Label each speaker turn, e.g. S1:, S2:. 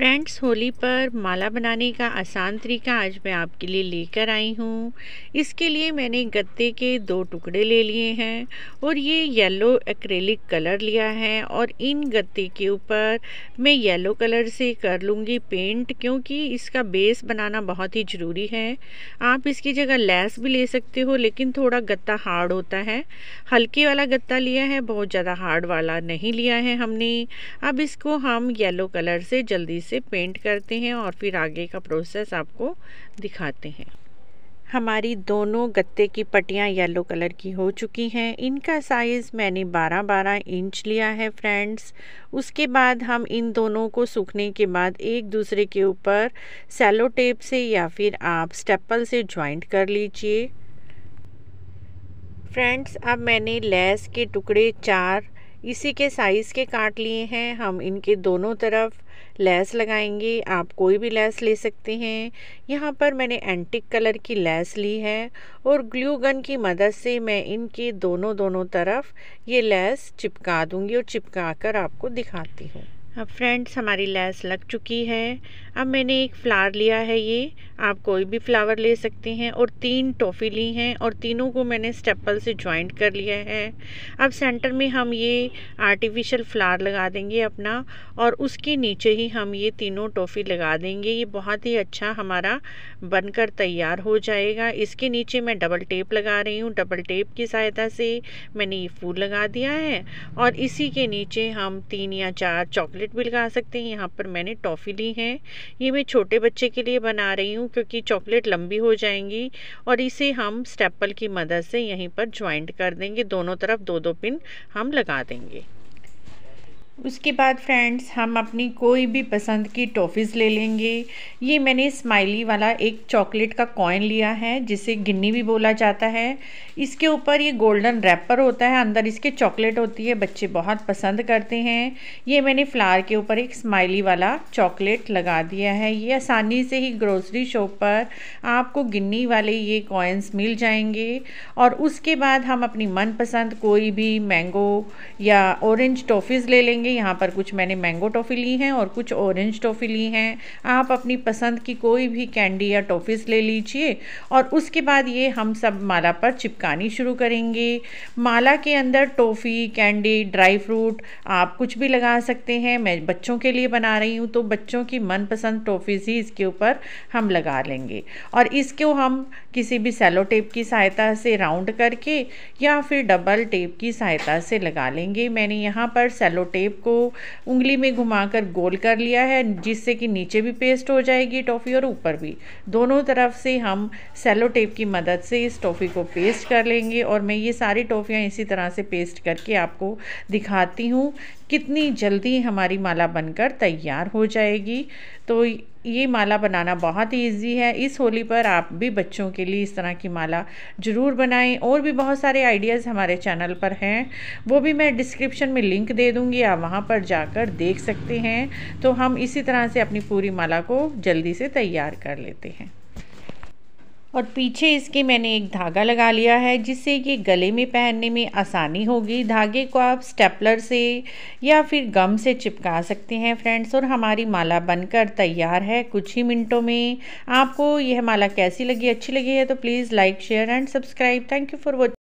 S1: friends Holi पर माला बनाने का आसान तरीका आज मैं आपके लिए लेकर आई हूँ इसके लिए मैंने गत्ते के दो टुकड़े ले लिए हैं और ये येलो एक्रेलिक कलर लिया है और इन गत्ते के ऊपर मैं येलो कलर से कर लूँगी पेंट क्योंकि इसका बेस बनाना बहुत ही ज़रूरी है आप इसकी जगह लेस भी ले सकते हो लेकिन थोड़ा गत्ता हार्ड होता है हल्के वाला गत्ता लिया है बहुत ज़्यादा हार्ड वाला नहीं लिया है हमने अब इसको हम येलो कलर से जल्दी से पेंट करते हैं और फिर आगे का प्रोसेस आपको दिखाते हैं हमारी दोनों गत्ते की पट्टियाँ येलो कलर की हो चुकी हैं इनका साइज़ मैंने 12-12 इंच लिया है फ्रेंड्स उसके बाद हम इन दोनों को सूखने के बाद एक दूसरे के ऊपर सेलो टेप से या फिर आप स्टेपल से ज्वाइंट कर लीजिए फ्रेंड्स अब मैंने लेस के टुकड़े चार इसी के साइज़ के काट लिए हैं हम इनके दोनों तरफ लैस लगाएंगे आप कोई भी लैस ले सकते हैं यहाँ पर मैंने एंटिक कलर की लैस ली है और ग्लू गन की मदद से मैं इनके दोनों दोनों तरफ ये लैस चिपका दूंगी और चिपका कर आपको दिखाती हूँ अब फ्रेंड्स हमारी लैस लग चुकी है अब मैंने एक फ्लावर लिया है ये आप कोई भी फ्लावर ले सकते हैं और तीन टॉफ़ी ली हैं और तीनों को मैंने स्टेपल से जॉइंट कर लिया है अब सेंटर में हम ये आर्टिफिशियल फ्लावर लगा देंगे अपना और उसके नीचे ही हम ये तीनों टॉफ़ी लगा देंगे ये बहुत ही अच्छा हमारा बनकर तैयार हो जाएगा इसके नीचे मैं डबल टेप लगा रही हूँ डबल टेप की सहायता से मैंने ये फूल लगा दिया है और इसी के नीचे हम तीन या चार चॉकलेट चॉकलेट भी लगा सकते हैं यहाँ पर मैंने टॉफ़ी ली है ये मैं छोटे बच्चे के लिए बना रही हूँ क्योंकि चॉकलेट लंबी हो जाएंगी और इसे हम स्टेपल की मदद से यहीं पर ज्वाइंट कर देंगे दोनों तरफ दो दो पिन हम लगा देंगे उसके बाद फ्रेंड्स हम अपनी कोई भी पसंद की टॉफ़ीज़ ले लेंगे ये मैंने स्माइली वाला एक चॉकलेट का कॉइन लिया है जिसे गिन्नी भी बोला जाता है इसके ऊपर ये गोल्डन रैपर होता है अंदर इसके चॉकलेट होती है बच्चे बहुत पसंद करते हैं ये मैंने फ्लावर के ऊपर एक स्माइली वाला चॉकलेट लगा दिया है ये आसानी से ही ग्रोसरी शॉप पर आपको गिन्नी वाले ये कॉइन्स मिल जाएंगे और उसके बाद हम अपनी मनपसंद कोई भी मैंगो या औरेंज टॉफ़ीज़ ले लेंगे लेंगे यहाँ पर कुछ मैंने मैंगो टॉफ़ी ली हैं और कुछ ऑरेंज टॉफ़ी ली हैं आप अपनी पसंद की कोई भी कैंडी या टॉफ़ीज़ ले लीजिए और उसके बाद ये हम सब माला पर चिपकानी शुरू करेंगे माला के अंदर टॉफ़ी कैंडी ड्राई फ्रूट आप कुछ भी लगा सकते हैं मैं बच्चों के लिए बना रही हूँ तो बच्चों की मनपसंद टॉफ़ीज़ ही इसके ऊपर हम लगा लेंगे और इसको हम किसी भी सेलो टेप की सहायता से राउंड करके या फिर डबल टेप की सहायता से लगा लेंगे मैंने यहाँ पर सेलो टेप शेप को उंगली में घुमाकर गोल कर लिया है जिससे कि नीचे भी पेस्ट हो जाएगी टॉफ़ी और ऊपर भी दोनों तरफ से हम सेलो टेप की मदद से इस टॉफ़ी को पेस्ट कर लेंगे और मैं ये सारी टॉफ़ियाँ इसी तरह से पेस्ट करके आपको दिखाती हूँ कितनी जल्दी हमारी माला बनकर तैयार हो जाएगी तो ये माला बनाना बहुत ही ईजी है इस होली पर आप भी बच्चों के लिए इस तरह की माला ज़रूर बनाएं और भी बहुत सारे आइडियाज़ हमारे चैनल पर हैं वो भी मैं डिस्क्रिप्शन में लिंक दे दूँगी आप वहाँ पर जाकर देख सकते हैं तो हम इसी तरह से अपनी पूरी माला को जल्दी से तैयार कर लेते हैं और पीछे इसके मैंने एक धागा लगा लिया है जिससे ये गले में पहनने में आसानी होगी धागे को आप स्टेपलर से या फिर गम से चिपका सकते हैं फ्रेंड्स और हमारी माला बनकर तैयार है कुछ ही मिनटों में आपको यह माला कैसी लगी अच्छी लगी है तो please like share and subscribe thank you for watching